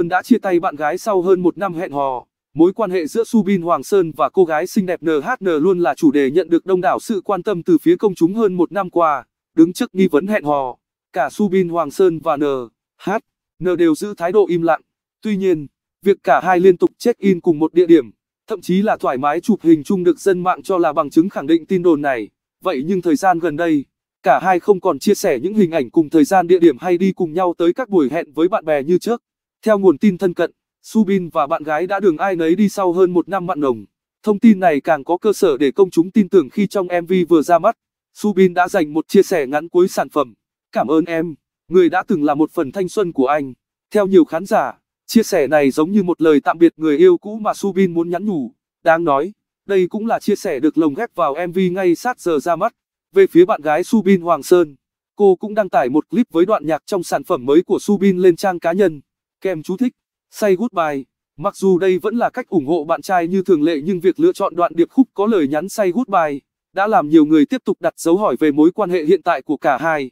Ân đã chia tay bạn gái sau hơn một năm hẹn hò. Mối quan hệ giữa Subin Hoàng Sơn và cô gái xinh đẹp NHN luôn là chủ đề nhận được đông đảo sự quan tâm từ phía công chúng hơn một năm qua. Đứng trước nghi vấn hẹn hò, cả Subin Hoàng Sơn và NHN đều giữ thái độ im lặng. Tuy nhiên, việc cả hai liên tục check-in cùng một địa điểm, thậm chí là thoải mái chụp hình chung được dân mạng cho là bằng chứng khẳng định tin đồn này. Vậy nhưng thời gian gần đây, cả hai không còn chia sẻ những hình ảnh cùng thời gian địa điểm hay đi cùng nhau tới các buổi hẹn với bạn bè như trước. Theo nguồn tin thân cận, Subin và bạn gái đã đường ai nấy đi sau hơn một năm mặn nồng. Thông tin này càng có cơ sở để công chúng tin tưởng khi trong MV vừa ra mắt, Subin đã dành một chia sẻ ngắn cuối sản phẩm. Cảm ơn em, người đã từng là một phần thanh xuân của anh. Theo nhiều khán giả, chia sẻ này giống như một lời tạm biệt người yêu cũ mà Subin muốn nhắn nhủ. Đáng nói, đây cũng là chia sẻ được lồng ghép vào MV ngay sát giờ ra mắt. Về phía bạn gái Subin Hoàng Sơn, cô cũng đăng tải một clip với đoạn nhạc trong sản phẩm mới của Subin lên trang cá nhân. Kèm chú thích, say goodbye. Mặc dù đây vẫn là cách ủng hộ bạn trai như thường lệ nhưng việc lựa chọn đoạn điệp khúc có lời nhắn say goodbye đã làm nhiều người tiếp tục đặt dấu hỏi về mối quan hệ hiện tại của cả hai.